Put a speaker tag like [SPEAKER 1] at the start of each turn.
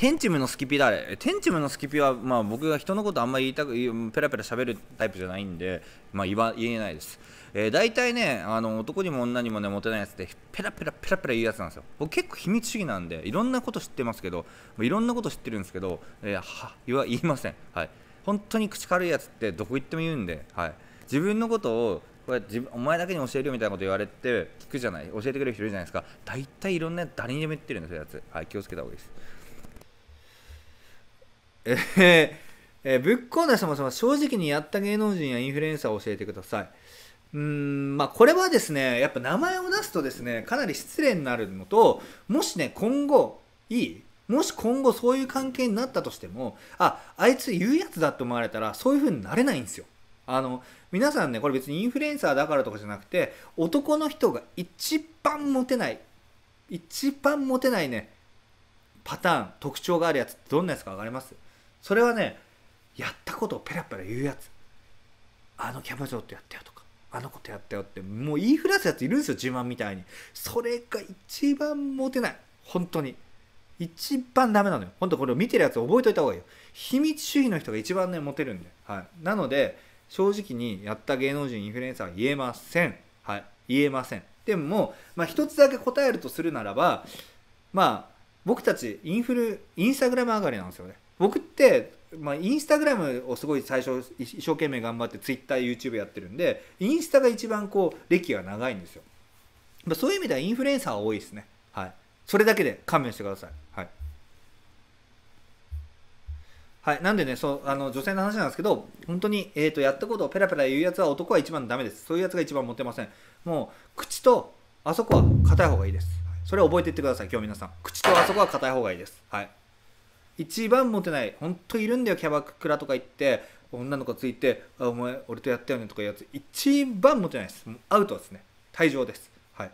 [SPEAKER 1] テンチムのスキピだテンチムのスキピは、まあ、僕が人のことあんまり言いたくペラペラ喋るタイプじゃないんで、まあ、言えないです、えー、大体ねあの男にも女にもねモテないやつってペラペラペラペラ言うやつなんですよ僕結構秘密主義なんでいろんなこと知ってますけどいろんなこと知ってるんですけど、えー、は言わ言いませんはい本当に口軽いやつってどこ行っても言うんで、はい、自分のことをこれ自分お前だけに教えるよみたいなこと言われて聞くじゃない教えてくれる人いるじゃないですか大体いろんな誰にでも言ってるんですよやつ、はい、気をつけた方がいいですえー、えー、ぶっこんだ人もそ正直にやった芸能人やインフルエンサーを教えてください。うんまあ、これはですね、やっぱ名前を出すとですね、かなり失礼になるのと、もしね、今後、いいもし今後そういう関係になったとしても、あ、あいつ言うやつだと思われたら、そういう風になれないんですよ。あの、皆さんね、これ別にインフルエンサーだからとかじゃなくて、男の人が一番モテない、一番モテないね、パターン、特徴があるやつってどんなやつか分かりますそれはねやったことをペラペラ言うやつあのキャバ嬢とやったよとかあのことやったよってもう言いふらすやついるんですよ自慢みたいにそれが一番モテない本当に一番ダメなのよ本当これを見てるやつ覚えといた方がいいよ秘密主義の人が一番ねモテるんで、はい、なので正直にやった芸能人インフルエンサーは言えませんはい言えませんでも、まあ、一つだけ答えるとするならばまあ僕たちインフルインスタグラム上がりなんですよね僕って、まあ、インスタグラムをすごい最初一生懸命頑張ってツイッターユー y o u t u b e やってるんでインスタが一番こう歴が長いんですよそういう意味ではインフルエンサーは多いですねはいそれだけで勘弁してくださいはいはい、なんでねそうあの女性の話なんですけど本当に、えーと、とやったことをペラペラ言うやつは男は一番ダメですそういうやつが一番モテませんもう口とあそこは硬い方がいいですそれを覚えていってください今日皆さん口とあそこは硬い方がいいですはい一番モテない本当いるんだよキャバクラとか行って女の子ついて「あお前俺とやったよね」とかいうやつ一番モテないですアウトですね退場ですはい